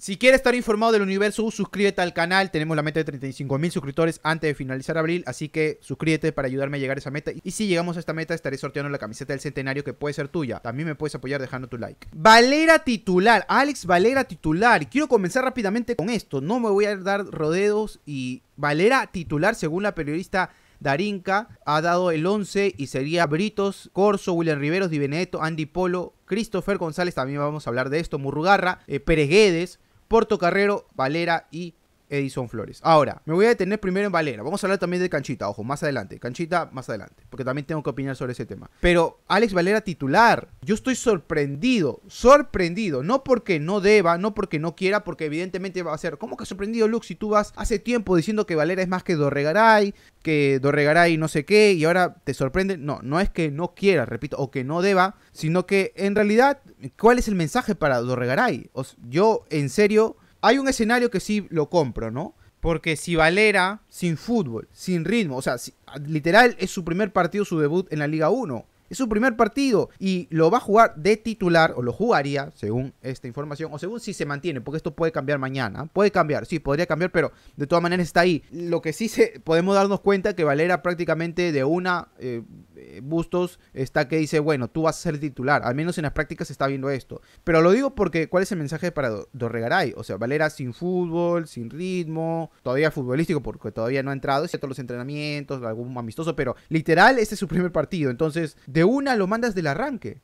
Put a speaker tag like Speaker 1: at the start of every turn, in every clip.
Speaker 1: Si quieres estar informado del universo suscríbete al canal. Tenemos la meta de 35 mil suscriptores antes de finalizar abril, así que suscríbete para ayudarme a llegar a esa meta. Y si llegamos a esta meta, estaré sorteando la camiseta del centenario que puede ser tuya. También me puedes apoyar dejando tu like. Valera titular, Alex Valera titular. Quiero comenzar rápidamente con esto. No me voy a dar rodeos y Valera titular, según la periodista Darinka ha dado el 11 y sería Britos, Corso, William Riveros, Di Benedetto, Andy Polo, Christopher González, también vamos a hablar de esto, Murrugarra, Pereguedes. Eh, Pérez Carrero, Valera y Edison Flores. Ahora, me voy a detener primero en Valera. Vamos a hablar también de Canchita, ojo, más adelante. Canchita, más adelante. Porque también tengo que opinar sobre ese tema. Pero Alex Valera titular. Yo estoy sorprendido, sorprendido. No porque no deba, no porque no quiera, porque evidentemente va a ser. ¿Cómo que sorprendido, Luke? Si tú vas hace tiempo diciendo que Valera es más que Dorregaray, que Dorregaray no sé qué, y ahora te sorprende. No, no es que no quiera, repito, o que no deba, sino que en realidad, ¿cuál es el mensaje para Dorregaray? yo, en serio hay un escenario que sí lo compro, ¿no? Porque si Valera, sin fútbol, sin ritmo, o sea, literal es su primer partido, su debut en la Liga 1. Es su primer partido y lo va a jugar de titular, o lo jugaría, según esta información, o según si se mantiene, porque esto puede cambiar mañana. ¿eh? Puede cambiar, sí, podría cambiar, pero de todas maneras está ahí. Lo que sí se, podemos darnos cuenta que Valera prácticamente de una, eh, eh, Bustos, está que dice, bueno, tú vas a ser titular. Al menos en las prácticas se está viendo esto. Pero lo digo porque, ¿cuál es el mensaje para Dorregaray? O sea, Valera sin fútbol, sin ritmo, todavía futbolístico, porque todavía no ha entrado, excepto los entrenamientos, algún amistoso, pero literal, este es su primer partido. Entonces, de una lo mandas del arranque.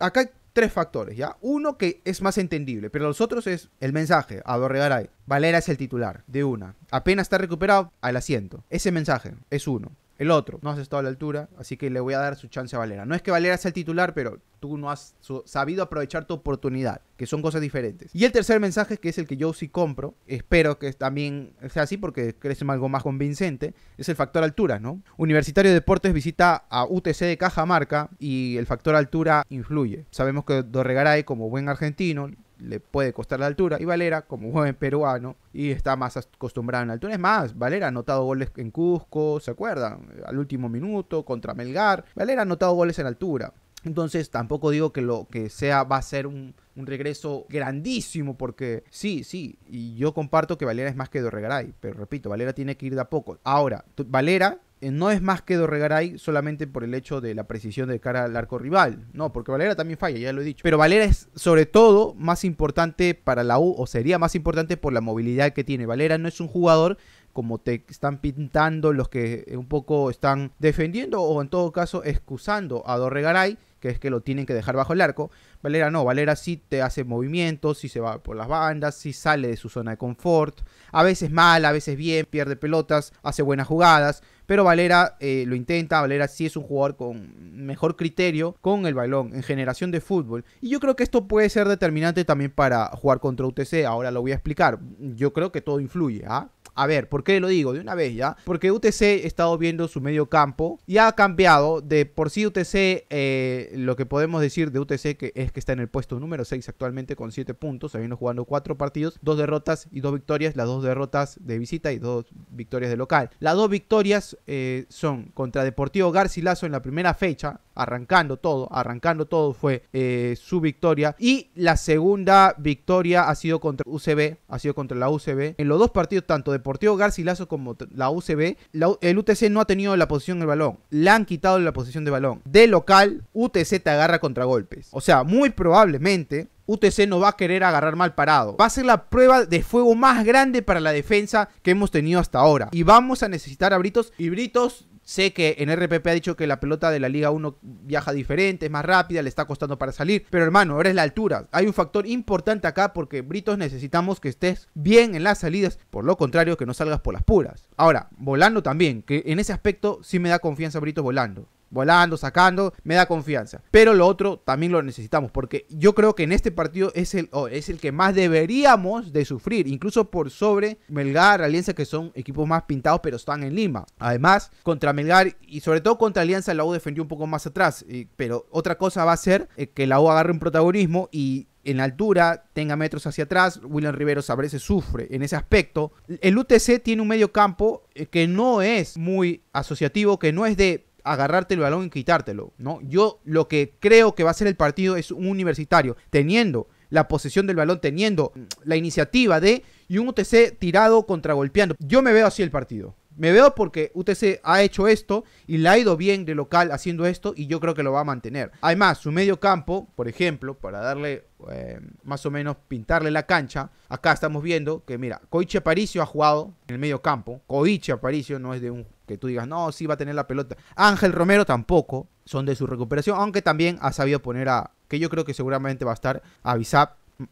Speaker 1: Acá hay tres factores, ¿ya? Uno que es más entendible, pero los otros es el mensaje a ahí. Valera es el titular, de una. Apenas está recuperado, al asiento. Ese mensaje es uno. El otro no has estado a la altura, así que le voy a dar su chance a Valera. No es que Valera sea el titular, pero tú no has sabido aprovechar tu oportunidad, que son cosas diferentes. Y el tercer mensaje, que es el que yo sí compro, espero que también sea así porque crece algo más convincente, es el factor altura, ¿no? Universitario de Deportes visita a UTC de Cajamarca y el factor altura influye. Sabemos que Dorregaray, como buen argentino, le puede costar la altura. Y Valera, como joven peruano, y está más acostumbrado en la altura. Es más, Valera ha anotado goles en Cusco, ¿se acuerdan? Al último minuto, contra Melgar. Valera ha anotado goles en altura. Entonces tampoco digo que lo que sea va a ser un un regreso grandísimo, porque sí, sí, y yo comparto que Valera es más que Dorregaray, pero repito, Valera tiene que ir de a poco. Ahora, Valera eh, no es más que Dorregaray solamente por el hecho de la precisión de cara al arco rival. No, porque Valera también falla, ya lo he dicho. Pero Valera es sobre todo más importante para la U, o sería más importante por la movilidad que tiene. Valera no es un jugador como te están pintando los que eh, un poco están defendiendo o en todo caso excusando a Dorregaray que es que lo tienen que dejar bajo el arco. Valera no, Valera sí te hace movimientos, sí se va por las bandas, sí sale de su zona de confort. A veces mal, a veces bien, pierde pelotas, hace buenas jugadas. Pero Valera eh, lo intenta, Valera sí es un jugador con mejor criterio con el balón en generación de fútbol. Y yo creo que esto puede ser determinante también para jugar contra UTC. Ahora lo voy a explicar. Yo creo que todo influye. ¿ah? a ver, ¿por qué lo digo? De una vez ya. Porque UTC ha estado viendo su medio campo y ha cambiado. De por sí UTC, eh, lo que podemos decir de UTC que es que está en el puesto número 6 actualmente con 7 puntos, habiendo jugando 4 partidos, 2 derrotas y 2 victorias. Las 2 derrotas de visita y 2 victorias de local. Las 2 victorias eh, son contra Deportivo Garcilaso en la primera fecha, arrancando todo, arrancando todo fue eh, su victoria. Y la segunda victoria ha sido contra UCB, ha sido contra la UCB. En los dos partidos, tanto de Deportivo Garcilaso como la UCB, el UTC no ha tenido la posición del balón. Le han quitado la posición de balón. De local, UTC te agarra contragolpes. O sea, muy probablemente UTC no va a querer agarrar mal parado. Va a ser la prueba de fuego más grande para la defensa que hemos tenido hasta ahora. Y vamos a necesitar a Britos. Y Britos Sé que en RPP ha dicho que la pelota de la Liga 1 viaja diferente, es más rápida, le está costando para salir. Pero hermano, ahora es la altura. Hay un factor importante acá porque Britos necesitamos que estés bien en las salidas. Por lo contrario, que no salgas por las puras. Ahora, volando también, que en ese aspecto sí me da confianza Britos volando volando, sacando, me da confianza. Pero lo otro también lo necesitamos, porque yo creo que en este partido es el, es el que más deberíamos de sufrir, incluso por sobre Melgar, Alianza, que son equipos más pintados, pero están en Lima. Además, contra Melgar y sobre todo contra Alianza, la U defendió un poco más atrás, pero otra cosa va a ser eh, que la U agarre un protagonismo y en altura, tenga metros hacia atrás, William Rivero Sabrese sufre en ese aspecto. El UTC tiene un medio campo eh, que no es muy asociativo, que no es de agarrarte el balón y quitártelo, ¿no? Yo lo que creo que va a ser el partido es un universitario, teniendo la posesión del balón, teniendo la iniciativa de y un UTC tirado contragolpeando. Yo me veo así el partido. Me veo porque UTC ha hecho esto y le ha ido bien de local haciendo esto y yo creo que lo va a mantener. Además, su medio campo, por ejemplo, para darle eh, más o menos pintarle la cancha, acá estamos viendo que mira, Coiche Aparicio ha jugado en el medio campo. Coiche Aparicio no es de un que tú digas, no, sí va a tener la pelota. Ángel Romero tampoco son de su recuperación, aunque también ha sabido poner a, que yo creo que seguramente va a estar a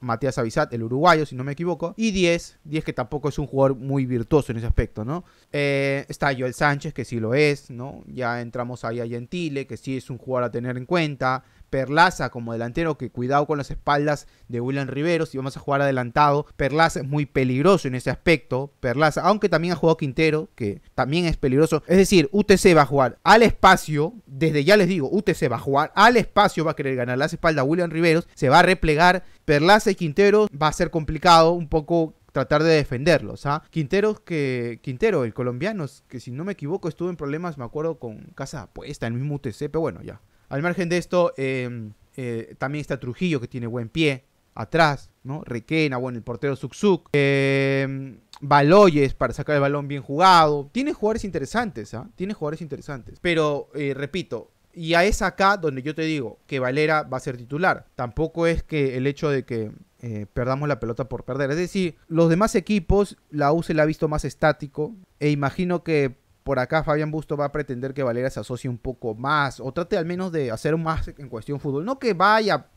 Speaker 1: Matías Avisat, el uruguayo, si no me equivoco. Y 10, 10 que tampoco es un jugador muy virtuoso en ese aspecto, ¿no? Eh, está Joel Sánchez, que sí lo es, ¿no? Ya entramos ahí a Gentile, que sí es un jugador a tener en cuenta. Perlaza como delantero, que cuidado con las espaldas de William Riveros si vamos a jugar adelantado, Perlaza es muy peligroso en ese aspecto, Perlaza, aunque también ha jugado Quintero, que también es peligroso, es decir, UTC va a jugar al espacio, desde ya les digo, UTC va a jugar al espacio, va a querer ganar las espaldas a William Riveros, se va a replegar, Perlaza y Quintero va a ser complicado un poco tratar de defenderlos. ¿ah? Quinteros que. Quintero, el colombiano, que si no me equivoco, estuvo en problemas, me acuerdo, con casa apuesta, el mismo UTC, pero bueno, ya. Al margen de esto, em, eh, también está Trujillo, que tiene buen pie. Atrás, ¿no? Requena, bueno, el portero Zuc Eh, Baloyes para sacar el balón bien jugado. Tiene jugadores interesantes, ¿ah? Tiene jugadores interesantes. Pero, eh, repito, y a esa acá donde yo te digo que Valera va a ser titular. Tampoco es que el hecho de que eh, perdamos la pelota por perder. Es decir, los demás equipos, la U la ha visto más estático. E imagino que por acá Fabián Busto va a pretender que Valera se asocie un poco más o trate al menos de hacer más en cuestión fútbol. No que vaya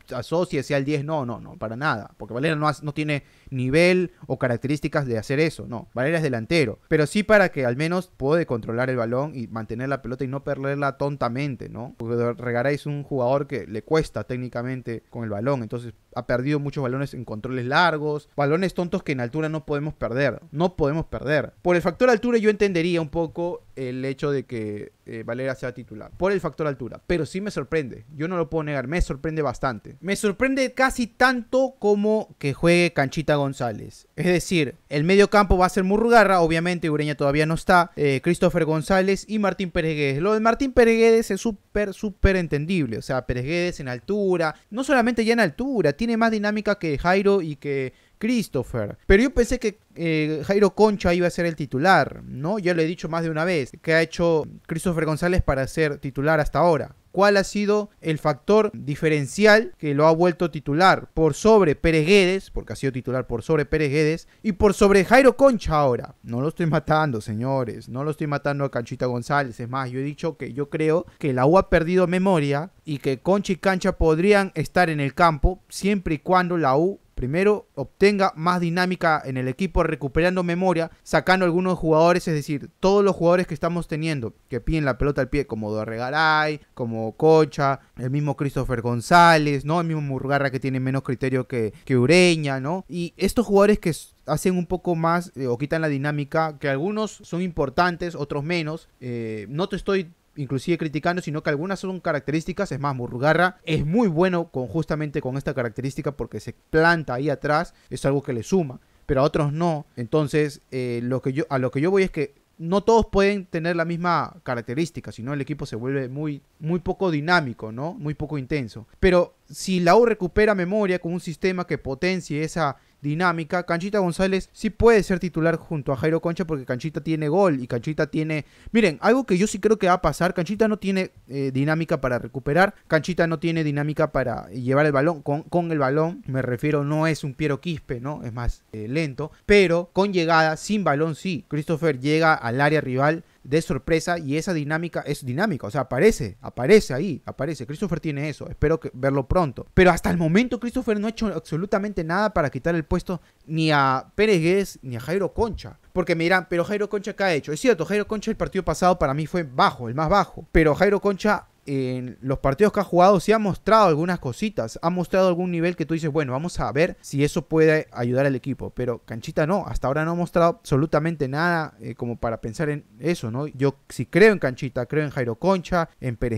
Speaker 1: sea al 10, no, no, no, para nada, porque Valera no, no tiene nivel o características de hacer eso, no, Valera es delantero, pero sí para que al menos puede controlar el balón y mantener la pelota y no perderla tontamente, ¿no? Porque Regaray es un jugador que le cuesta técnicamente con el balón, entonces ha perdido muchos balones en controles largos, balones tontos que en altura no podemos perder, no podemos perder. Por el factor altura yo entendería un poco el hecho de que eh, Valera sea titular, por el factor altura. Pero sí me sorprende, yo no lo puedo negar, me sorprende bastante. Me sorprende casi tanto como que juegue Canchita González. Es decir, el medio campo va a ser Murrugarra, obviamente Ureña todavía no está, eh, Christopher González y Martín Pérez Lo de Martín Pérez es súper, súper entendible. O sea, Pérez en altura, no solamente ya en altura, tiene más dinámica que Jairo y que Christopher. Pero yo pensé que eh, Jairo Concha iba a ser el titular, ¿no? Ya lo he dicho más de una vez, que ha hecho Christopher González para ser titular hasta ahora. ¿Cuál ha sido el factor diferencial que lo ha vuelto titular por sobre Pérez porque ha sido titular por sobre Pérez Guedes, y por sobre Jairo Concha ahora? No lo estoy matando, señores, no lo estoy matando a Canchita González, es más, yo he dicho que yo creo que la U ha perdido memoria y que Concha y Cancha podrían estar en el campo siempre y cuando la U primero obtenga más dinámica en el equipo recuperando memoria, sacando algunos jugadores, es decir, todos los jugadores que estamos teniendo que piden la pelota al pie, como Garay, como Cocha, el mismo Christopher González, ¿no? El mismo Murgarra que tiene menos criterio que, Ureña, ¿no? Y estos jugadores que hacen un poco más eh, o quitan la dinámica, que algunos son importantes, otros menos. Eh, no te estoy inclusive criticando, sino que algunas son características. Es más, Murgarra es muy bueno con, justamente con esta característica porque se planta ahí atrás, es algo que le suma pero a otros no. Entonces, eh, lo que yo, a lo que yo voy es que no todos pueden tener la misma característica, sino el equipo se vuelve muy, muy poco dinámico, ¿no? Muy poco intenso. Pero si la U recupera memoria con un sistema que potencie esa, dinámica. Canchita González sí puede ser titular junto a Jairo Concha porque Canchita tiene gol y Canchita tiene... Miren, algo que yo sí creo que va a pasar, Canchita no tiene eh, dinámica para recuperar, Canchita no tiene dinámica para llevar el balón, con, el balón me refiero, no es un Piero Quispe, ¿no? Es más eh, lento, pero con llegada, sin balón sí. Christopher llega al área rival de sorpresa y esa dinámica es dinámica, o sea, aparece, aparece ahí, aparece. Christopher tiene eso, espero verlo pronto. Pero hasta el momento Christopher no ha hecho absolutamente nada para quitar el puesto ni a Pérez ni a Jairo Concha. Porque me dirán, pero Jairo Concha, ¿qué ha hecho? Es cierto, Jairo Concha el partido pasado para mí fue bajo, el más bajo. Pero Jairo Concha en los partidos que ha jugado sí ha mostrado algunas cositas, ha mostrado algún nivel que tú dices, bueno, vamos a ver si eso puede ayudar al equipo, pero Canchita no, hasta ahora no ha mostrado absolutamente nada eh, como para pensar en eso, ¿no? Yo sí creo en Canchita, creo en Jairo Concha, en Pérez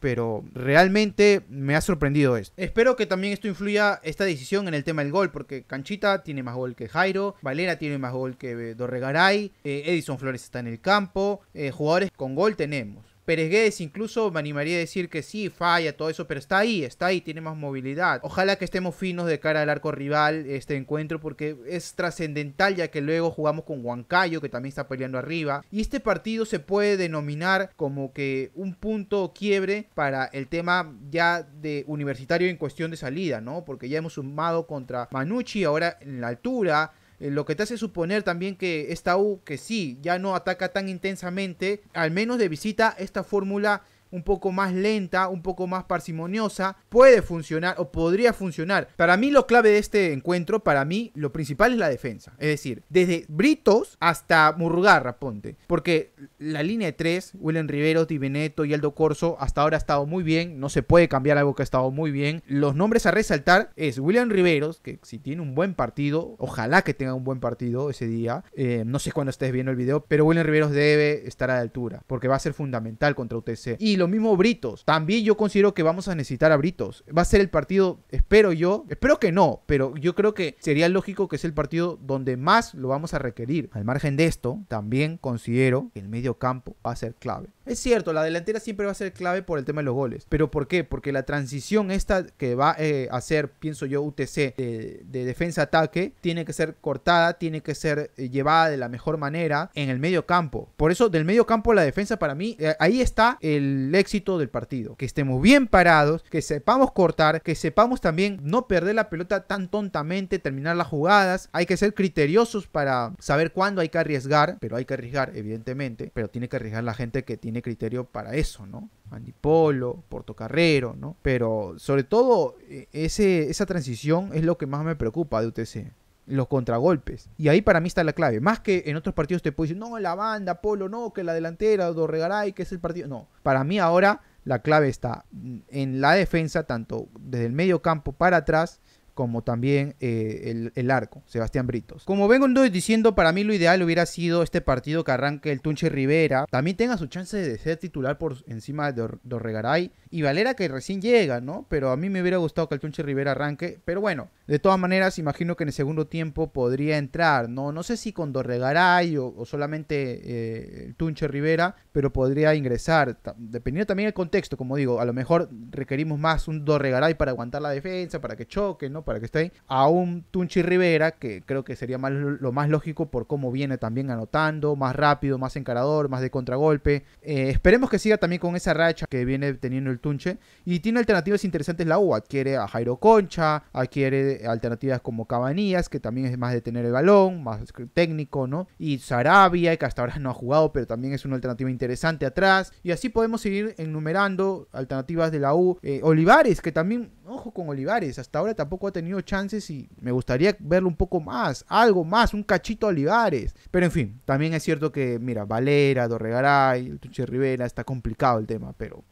Speaker 1: pero realmente me ha sorprendido esto. Espero que también esto influya esta decisión en el tema del gol, porque Canchita tiene más gol que Jairo, Valera tiene más gol que eh, Dorregaray, eh, Edison Flores está en el campo, jugadores con gol tenemos. Pérez Guedes incluso me animaría a decir que sí, falla, todo eso, pero está ahí, está ahí, tiene más movilidad. Ojalá que estemos finos de cara al arco rival este encuentro porque es trascendental ya que luego jugamos con Huancayo que también está peleando arriba. Y este partido se puede denominar como que un punto quiebre para el tema ya de universitario en cuestión de salida, ¿no? Porque ya hemos sumado contra Manucci, ahora en la altura eh, lo que te hace suponer también que esta U, que sí, ya no ataca tan intensamente, al menos de visita, esta fórmula un poco más lenta, un poco más parsimoniosa, puede funcionar o podría funcionar. Para mí lo clave de este encuentro, para mí lo principal es la defensa. Es decir, desde Britos hasta Murrugarra, ponte. Porque la línea de tres, William Riveros, Di Benetto y Aldo Corso, hasta ahora ha estado muy bien. No se puede cambiar algo que ha estado muy bien. Los nombres a resaltar es William Riveros, que si tiene un buen partido, ojalá que tenga un buen partido ese día. Eh, no sé cuándo estés viendo el video, pero William Riveros debe estar a la altura, porque va a ser fundamental contra UTC. Y lo mismo Britos. También yo considero que vamos a necesitar a Britos. Va a ser el partido, espero yo, espero que no, pero yo creo que sería lógico que es el partido donde más lo vamos a requerir. Al margen de esto, también considero que el medio campo va a ser clave. Es cierto, la delantera siempre va a ser clave por el tema de los goles. ¿Pero por qué? Porque la transición esta que va eh, a ser, pienso yo, UTC de, defensa-ataque, tiene que ser cortada, tiene que ser eh, llevada de la mejor manera en el medio campo. Por eso, del medio a la defensa, para mí, eh, ahí está el éxito del partido. Que estemos bien parados, que sepamos cortar, que sepamos también no perder la pelota tan tontamente, terminar las jugadas. Hay que ser criteriosos para saber cuándo hay que arriesgar, pero hay que arriesgar, evidentemente pero tiene que arriesgar la gente que tiene criterio para eso, ¿no? Andy Polo, Carrero, ¿no? Pero sobre todo eh, esa transición es lo que más me preocupa de UTC los contragolpes. Y ahí para mí está la clave. Más que en otros partidos te puedes decir, no, la banda, Polo, no, que la delantera, Dorregaray, que es el partido. No, para mí ahora la clave está en la defensa, tanto desde el medio campo para atrás como también eh, el, arco, Sebastián Britos. Como vengo diciendo, para mí lo ideal hubiera sido este partido que arranque el Tunche Rivera. También tenga su chance de ser titular por encima de Dorregaray y Valera que recién llega, ¿no? Pero a mí me hubiera gustado que el Tunche Rivera arranque. Pero bueno, de todas maneras, imagino que en el segundo tiempo podría entrar, ¿no? No sé si con Dorregaray o, solamente eh, el Tunche Rivera, pero podría ingresar, dependiendo también del contexto, como digo, a lo mejor requerimos más un Dorregaray para aguantar la defensa, para que choque, ¿no? Para que esté ahí. A un Tunchi Rivera, que creo que sería lo más lógico por cómo viene también anotando, más rápido, más encarador, más de contragolpe. Eh, esperemos que siga también con esa racha que viene teniendo el Tunche. Y tiene alternativas interesantes la U. Adquiere a Jairo Concha, adquiere alternativas como Cabanías, que también es más de tener el balón, más técnico, ¿no? Y Sarabia, que hasta ahora no ha jugado, pero también es una alternativa interesante atrás. Y así podemos seguir enumerando alternativas de la U. Eh, Olivares, que también, ojo con Olivares, hasta ahora tampoco ha tenido chances y me gustaría verlo un poco más, algo más, un cachito Olivares. Pero en fin, también es cierto que, mira, Valera, Dorregaray, Tuche Rivera, está complicado el tema, pero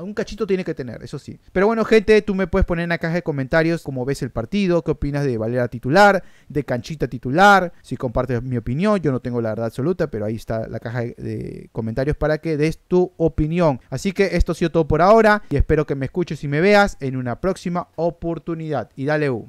Speaker 1: un cachito tiene que tener, eso sí. Pero bueno, gente, tú me puedes poner en la caja de comentarios cómo ves el partido, qué opinas de Valera titular, de Canchita titular, si compartes mi opinión, yo no tengo la verdad absoluta, pero ahí está la caja de comentarios para que des tu opinión. Así que esto ha sido todo por ahora y espero que me escuches y me veas en una próxima oportunidad. Y dale un